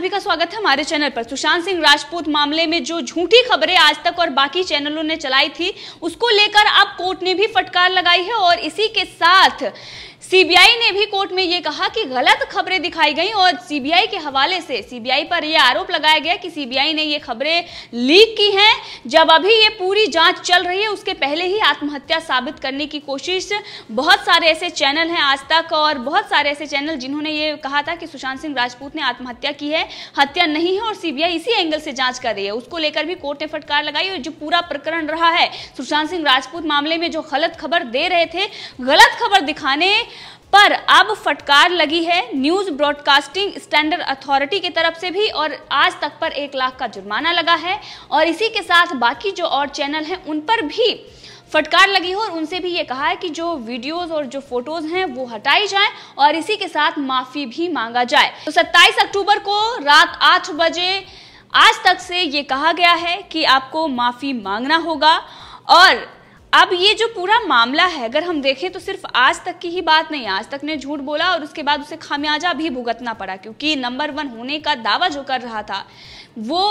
सभी का स्वागत है हमारे चैनल पर सुशांत सिंह राजपूत मामले में जो झूठी खबरें आज तक और बाकी चैनलों ने चलाई थी उसको लेकर अब कोर्ट ने भी फटकार लगाई है और इसी के साथ सीबीआई ने भी कोर्ट में ये कहा कि गलत खबरें दिखाई गई और सीबीआई के हवाले से सीबीआई पर यह आरोप लगाया गया कि सीबीआई ने ये खबरें लीक की हैं जब अभी ये पूरी जांच चल रही है उसके पहले ही आत्महत्या साबित करने की कोशिश बहुत सारे ऐसे चैनल हैं आज तक और बहुत सारे ऐसे चैनल जिन्होंने ये कहा था कि सुशांत सिंह राजपूत ने आत्महत्या की है हत्या नहीं है और सीबीआई इसी एंगल से जांच कर रही है उसको लेकर भी कोर्ट ने फटकार लगाई और जो पूरा प्रकरण रहा है सुशांत सिंह राजपूत मामले में जो गलत खबर दे रहे थे गलत खबर दिखाने पर अब फटकार लगी है न्यूज ब्रॉडकास्टिंग स्टैंडर्ड अथॉरिटी की तरफ से भी और आज तक पर एक लाख का जुर्माना लगा है और इसी के साथ बाकी जो और चैनल हैं उन पर भी फटकार लगी हो और उनसे भी ये कहा है कि जो वीडियोस और जो फोटोज हैं वो हटाई जाएं और इसी के साथ माफी भी मांगा जाए तो 27 अक्टूबर को रात आठ बजे आज तक से ये कहा गया है कि आपको माफी मांगना होगा और अब ये जो पूरा मामला है अगर हम देखें तो सिर्फ आज तक की ही बात नहीं आज तक ने झूठ बोला और उसके बाद उसे खामियाजा भी भुगतना पड़ा क्योंकि नंबर वन होने का दावा जो कर रहा था वो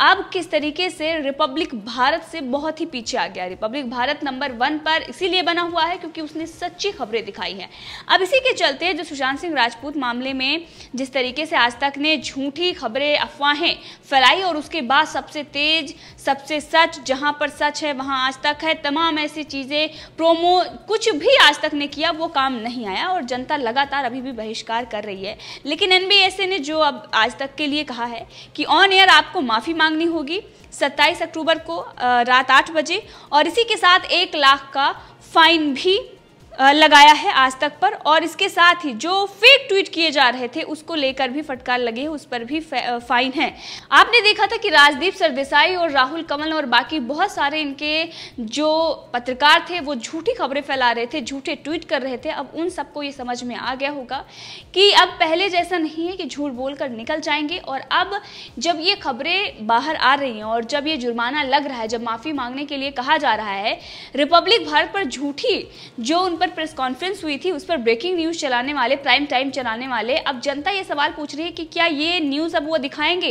अब किस तरीके से रिपब्लिक भारत से बहुत ही पीछे आ गया रिपब्लिक भारत नंबर वन पर इसीलिए बना हुआ है क्योंकि उसने सच्ची खबरें दिखाई हैं अब इसी के चलते जो सुशांत सिंह राजपूत मामले में जिस तरीके से आज तक ने झूठी खबरें अफवाहें फैलाई और उसके बाद सबसे तेज सबसे सच जहां पर सच है वहां आज तक है तमाम ऐसी चीज़ें प्रोमो कुछ भी आज तक ने किया वो काम नहीं आया और जनता लगातार अभी भी बहिष्कार कर रही है लेकिन एन ने जो अब आज तक के लिए कहा है कि ऑन एयर आपको माफ़ी मांगनी होगी 27 अक्टूबर को रात आठ बजे और इसी के साथ एक लाख का फाइन भी लगाया है आज तक पर और इसके साथ ही जो फेक ट्वीट किए जा रहे थे उसको लेकर भी फटकार लगे है उस पर भी फाइन है आपने देखा था कि राजदीप सरदेसाई और राहुल कमल और बाकी बहुत सारे इनके जो पत्रकार थे वो झूठी खबरें फैला रहे थे झूठे ट्वीट कर रहे थे अब उन सबको ये समझ में आ गया होगा कि अब पहले जैसा नहीं है कि झूठ बोल निकल जाएंगे और अब जब ये खबरें बाहर आ रही हैं और जब ये जुर्माना लग रहा है जब माफ़ी मांगने के लिए कहा जा रहा है रिपब्लिक भारत पर झूठी जो उन पर प्रेस कॉन्फ्रेंस हुई थी उस पर ब्रेकिंग न्यूज चलाने वाले प्राइम टाइम चलाने वाले अब जनता ये सवाल पूछ रही है कि क्या ये न्यूज अब वो दिखाएंगे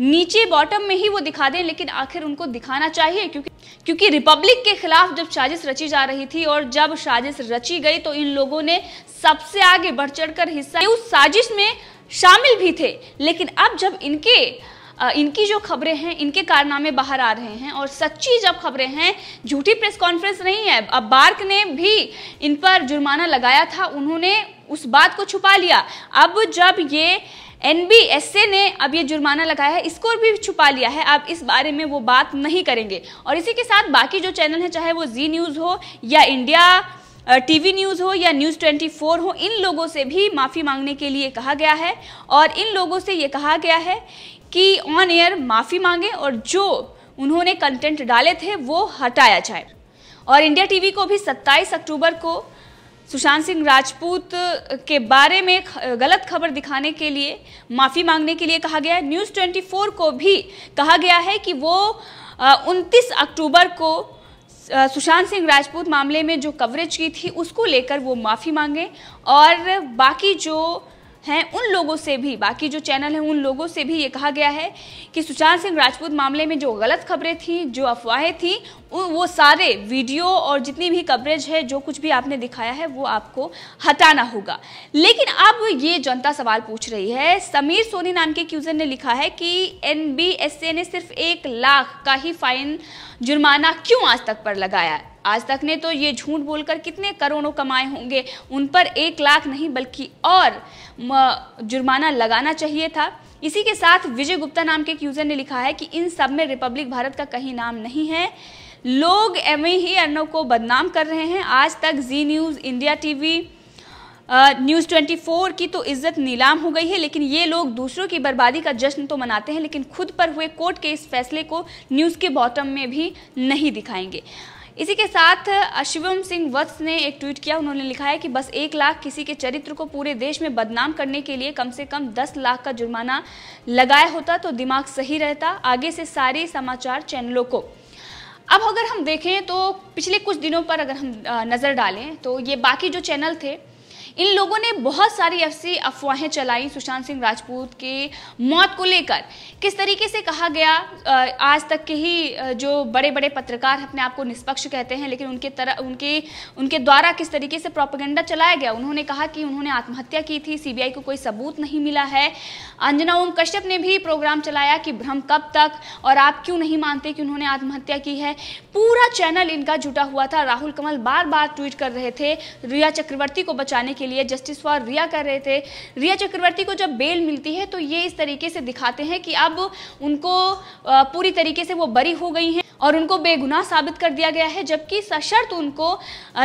नीचे बॉटम में ही वो दिखा दें लेकिन आखिर उनको दिखाना चाहिए क्योंकि क्योंकि रिपब्लिक के खिलाफ जब साजिश रची जा रही थी और जब साजिश रची गई तो इन लोगों ने सबसे आगे बढ़ चढ़ हिस्सा उस साजिश में शामिल भी थे लेकिन अब जब इनके इनकी जो खबरें हैं इनके कारनामे बाहर आ रहे हैं और सच्ची जब खबरें हैं झूठी प्रेस कॉन्फ्रेंस नहीं है अब बार्क ने भी इन पर जुर्माना लगाया था उन्होंने उस बात को छुपा लिया अब जब ये एन ने अब ये जुर्माना लगाया है इसको भी छुपा लिया है अब इस बारे में वो बात नहीं करेंगे और इसी के साथ बाकी जो चैनल हैं चाहे वो जी न्यूज़ हो या इंडिया टीवी न्यूज़ हो या न्यूज़ 24 हो इन लोगों से भी माफ़ी मांगने के लिए कहा गया है और इन लोगों से ये कहा गया है कि ऑन एयर माफ़ी मांगे और जो उन्होंने कंटेंट डाले थे वो हटाया जाए और इंडिया टीवी को भी 27 अक्टूबर को सुशांत सिंह राजपूत के बारे में गलत खबर दिखाने के लिए माफ़ी मांगने के लिए कहा गया है न्यूज़ ट्वेंटी को भी कहा गया है कि वो उनतीस अक्टूबर को सुशांत सिंह राजपूत मामले में जो कवरेज की थी उसको लेकर वो माफ़ी मांगे और बाकी जो हैं उन लोगों से भी बाकी जो चैनल हैं उन लोगों से भी ये कहा गया है कि सुशांत सिंह राजपूत मामले में जो गलत खबरें थी जो अफवाहें थी वो सारे वीडियो और जितनी भी कवरेज है जो कुछ भी आपने दिखाया है वो आपको हटाना होगा लेकिन अब ये जनता सवाल पूछ रही है समीर सोनी नाम के एक्यूज़र ने लिखा है कि एन ने सिर्फ एक लाख का ही फाइन जुर्माना क्यों आज तक पर लगाया आज तक ने तो ये झूठ बोलकर कितने करोड़ों कमाए होंगे उन पर एक लाख नहीं बल्कि और जुर्माना लगाना चाहिए था इसी के साथ विजय गुप्ता नाम के एक यूज़र ने लिखा है कि इन सब में रिपब्लिक भारत का कहीं नाम नहीं है लोग एम ही अर्नव को बदनाम कर रहे हैं Aaj Tak Zee news India TV news twenty four की तो इज्जत नीलाम हो गई है लेकिन ये लोग दूसरों की बर्बादी का जश्न तो मनाते हैं लेकिन खुद पर हुए कोर्ट के इस फैसले को न्यूज़ के बॉटम में भी नहीं दिखाएंगे इसी के साथ शिवम सिंह वत्स ने एक ट्वीट किया उन्होंने लिखा है कि बस एक लाख किसी के चरित्र को पूरे देश में बदनाम करने के लिए कम से कम दस लाख का जुर्माना लगाया होता तो दिमाग सही रहता आगे से सारे समाचार चैनलों को अब अगर हम देखें तो पिछले कुछ दिनों पर अगर हम नज़र डालें तो ये बाकी जो चैनल थे इन लोगों ने बहुत सारी ऐसी अफवाहें चलाई सुशांत सिंह राजपूत के मौत को लेकर किस तरीके से कहा गया आज तक के ही जो बड़े बड़े पत्रकार अपने आप को निष्पक्ष कहते हैं लेकिन उनके तरह उनके उनके द्वारा किस तरीके से प्रोपागेंडा चलाया गया उन्होंने कहा कि उन्होंने आत्महत्या की थी सीबीआई को कोई सबूत नहीं मिला है अंजना ओम कश्यप ने भी प्रोग्राम चलाया कि भ्रम कब तक और आप क्यों नहीं मानते कि उन्होंने आत्महत्या की है पूरा चैनल इनका जुटा हुआ था राहुल कमल बार बार ट्वीट कर रहे थे रिया चक्रवर्ती को बचाने के के लिए जस्टिस फॉर रिया कर रहे थे रिया चक्रवर्ती को जब बेल मिलती है तो ये इस तरीके से दिखाते हैं कि अब उनको पूरी तरीके से वो बरी हो गई हैं और उनको बेगुनाह साबित कर दिया गया है जबकि सशर्त उनको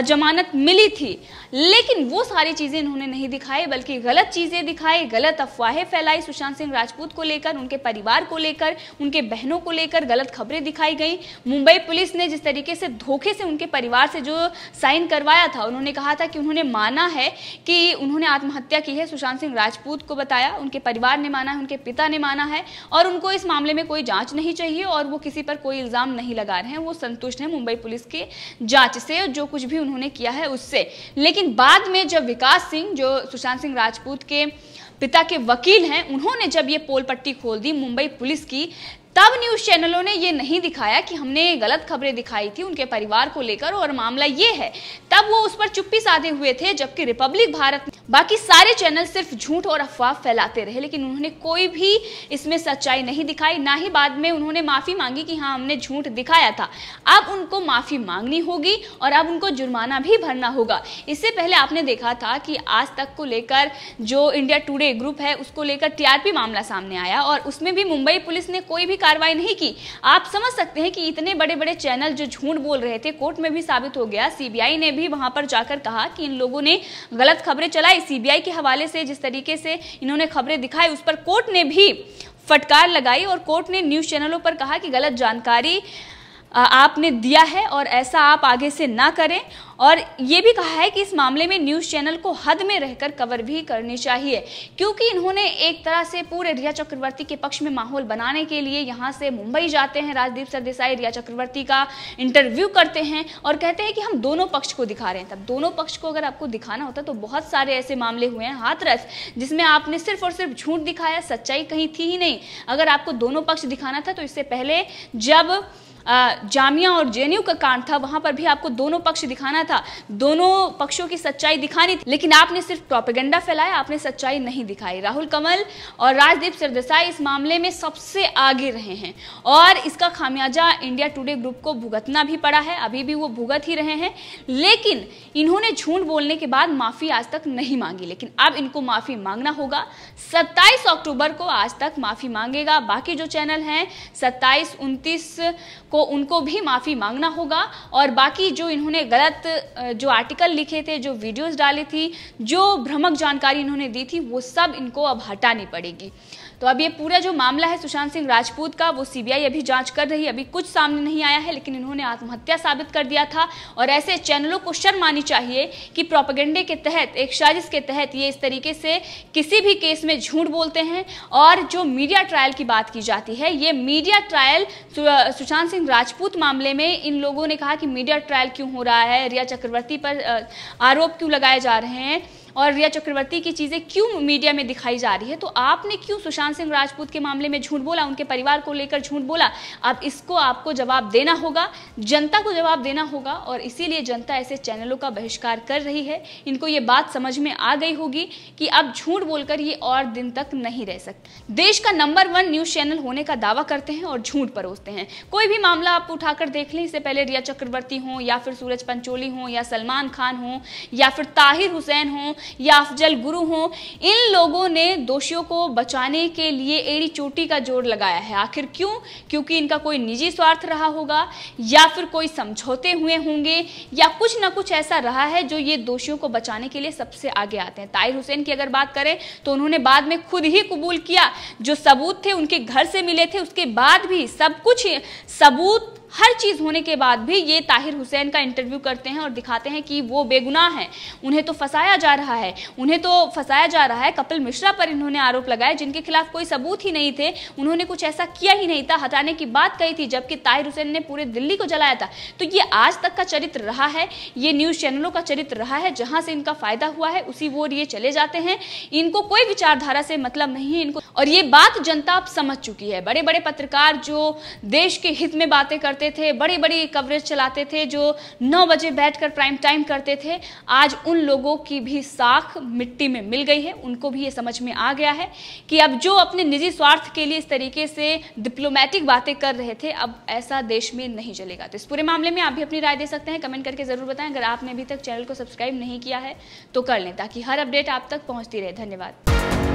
जमानत मिली थी लेकिन वो सारी चीज़ें इन्होंने नहीं दिखाई बल्कि गलत चीज़ें दिखाई गलत अफवाहें फैलाई सुशांत सिंह राजपूत को लेकर उनके परिवार को लेकर उनके बहनों को लेकर गलत खबरें दिखाई गई मुंबई पुलिस ने जिस तरीके से धोखे से उनके परिवार से जो साइन करवाया था उन्होंने कहा था कि उन्होंने माना है कि उन्होंने आत्महत्या की है सुशांत सिंह राजपूत को बताया उनके परिवार ने माना है उनके पिता ने माना है और उनको इस मामले में कोई जाँच नहीं चाहिए और वो किसी पर कोई इल्ज़ाम नहीं लगा रहे हैं वो संतुष्ट हैं मुंबई पुलिस के जांच से जो कुछ भी उन्होंने किया है उससे लेकिन बाद में जब विकास सिंह जो सुशांत सिंह राजपूत के पिता के वकील हैं उन्होंने जब ये पोल पट्टी खोल दी मुंबई पुलिस की तब न्यूज चैनलों ने यह नहीं दिखाया कि हमने गलत खबरें दिखाई थी उनके परिवार को लेकर और मामला ये है तब वो उस पर चुप्पी साधे हुए थे जबकि रिपब्लिक भारत ने बाकी सारे चैनल सिर्फ झूठ और अफवाह फैलाते रहे लेकिन उन्होंने कोई भी इसमें सच्चाई नहीं दिखाई ना ही बाद में उन्होंने माफ़ी मांगी कि हाँ हमने झूठ दिखाया था अब उनको माफ़ी मांगनी होगी और अब उनको जुर्माना भी भरना होगा इससे पहले आपने देखा था कि आज तक को लेकर जो इंडिया टुडे ग्रुप है उसको लेकर टीआरपी मामला सामने आया और उसमें भी मुंबई पुलिस ने कोई भी कार्रवाई नहीं की आप समझ सकते हैं कि इतने बड़े बड़े चैनल जो झूठ बोल रहे थे कोर्ट में भी साबित हो गया सीबीआई ने भी वहां पर जाकर कहा कि इन लोगों ने गलत खबरें चलाई आई सीबीआई के हवाले से जिस तरीके से इन्होंने खबरें दिखाई उस पर कोर्ट ने भी फटकार लगाई और कोर्ट ने न्यूज़ चैनलों पर कहा कि गलत जानकारी आपने दिया है और ऐसा आप आगे से ना करें और ये भी कहा है कि इस मामले में न्यूज़ चैनल को हद में रहकर कवर भी करनी चाहिए क्योंकि इन्होंने एक तरह से पूरे रिया चक्रवर्ती के पक्ष में माहौल बनाने के लिए यहाँ से मुंबई जाते हैं राजदीप सरदेसाई रिया चक्रवर्ती का इंटरव्यू करते हैं और कहते हैं कि हम दोनों पक्ष को दिखा रहे हैं तब दोनों पक्ष को अगर आपको दिखाना होता तो बहुत सारे ऐसे मामले हुए हैं हाथरस जिसमें आपने सिर्फ और सिर्फ झूठ दिखाया सच्चाई कहीं थी ही नहीं अगर आपको दोनों पक्ष दिखाना था तो इससे पहले जब जामिया और जे का कांड था वहां पर भी आपको दोनों पक्ष दिखाना था दोनों पक्षों की सच्चाई दिखानी थी लेकिन आपने सिर्फ प्रोपेगेंडा फैलाया आपने सच्चाई नहीं दिखाई राहुल कमल और राजदीप सरदेसाई इस मामले में सबसे आगे रहे हैं और इसका खामियाजा इंडिया टुडे ग्रुप को भुगतना भी पड़ा है अभी भी वो भुगत ही रहे हैं लेकिन इन्होंने झूठ बोलने के बाद माफ़ी आज तक नहीं मांगी लेकिन अब इनको माफ़ी मांगना होगा सत्ताईस अक्टूबर को आज तक माफ़ी मांगेगा बाकी जो चैनल हैं सत्ताईस उनतीस को को उनको भी माफ़ी मांगना होगा और बाकी जो इन्होंने गलत जो आर्टिकल लिखे थे जो वीडियोस डाली थी जो भ्रमक जानकारी इन्होंने दी थी वो सब इनको अब हटानी पड़ेगी तो अब ये पूरा जो मामला है सुशांत सिंह राजपूत का वो सीबीआई अभी जांच कर रही है अभी कुछ सामने नहीं आया है लेकिन इन्होंने आत्महत्या साबित कर दिया था और ऐसे चैनलों को शर्म आनी चाहिए कि प्रोपागेंडे के तहत एक साजिश के तहत ये इस तरीके से किसी भी केस में झूठ बोलते हैं और जो मीडिया ट्रायल की बात की जाती है ये मीडिया ट्रायल सुशांत सिंह राजपूत मामले में इन लोगों ने कहा कि मीडिया ट्रायल क्यों हो रहा है रिया चक्रवर्ती पर आरोप क्यों लगाए जा रहे हैं और रिया चक्रवर्ती की चीज़ें क्यों मीडिया में दिखाई जा रही है तो आपने क्यों सुशांत सिंह राजपूत के मामले में झूठ बोला उनके परिवार को लेकर झूठ बोला अब इसको आपको जवाब देना होगा जनता को जवाब देना होगा और इसीलिए जनता ऐसे चैनलों का बहिष्कार कर रही है इनको ये बात समझ में आ गई होगी कि अब झूठ बोलकर ये और दिन तक नहीं रह सकते देश का नंबर वन न्यूज चैनल होने का दावा करते हैं और झूठ परोसते हैं कोई भी मामला आप उठाकर देख लें इससे पहले रिया चक्रवर्ती हों या फिर सूरज पंचोली हों या सलमान खान हों या फिर ताहिर हुसैन हों या अफजल गुरु हों इन लोगों ने दोषियों को बचाने के लिए एड़ी चोटी का जोर लगाया है आखिर क्यों क्योंकि इनका कोई निजी स्वार्थ रहा होगा या फिर कोई समझौते हुए होंगे या कुछ ना कुछ ऐसा रहा है जो ये दोषियों को बचाने के लिए सबसे आगे आते हैं ताहिर हुसैन की अगर बात करें तो उन्होंने बाद में खुद ही कबूल किया जो सबूत थे उनके घर से मिले थे उसके बाद भी सब कुछ सबूत हर चीज़ होने के बाद भी ये ताहिर हुसैन का इंटरव्यू करते हैं और दिखाते हैं कि वो बेगुनाह हैं उन्हें तो फंसाया जा रहा है उन्हें तो फंसाया जा रहा है कपिल मिश्रा पर इन्होंने आरोप लगाए जिनके खिलाफ कोई सबूत ही नहीं थे उन्होंने कुछ ऐसा किया ही नहीं था हटाने की बात कही थी जबकि ताहिर हुसैन ने पूरे दिल्ली को जलाया था तो ये आज तक का चरित्र रहा है ये न्यूज़ चैनलों का चरित्र रहा है जहाँ से इनका फायदा हुआ है उसी वो ये चले जाते हैं इनको कोई विचारधारा से मतलब नहीं है इनको और ये बात जनता अब समझ चुकी है बड़े बड़े पत्रकार जो देश के हित में बातें करते थे बड़ी बड़ी कवरेज चलाते थे जो नौ बजे बैठकर प्राइम टाइम करते थे आज उन लोगों की भी साख मिट्टी में मिल गई है उनको भी ये समझ में आ गया है कि अब जो अपने निजी स्वार्थ के लिए इस तरीके से डिप्लोमेटिक बातें कर रहे थे अब ऐसा देश में नहीं चलेगा तो इस पूरे मामले में आप भी अपनी राय दे सकते हैं कमेंट करके जरूर बताएं अगर आपने अभी तक चैनल को सब्सक्राइब नहीं किया है तो कर लें ताकि हर अपडेट आप तक पहुंचती रहे धन्यवाद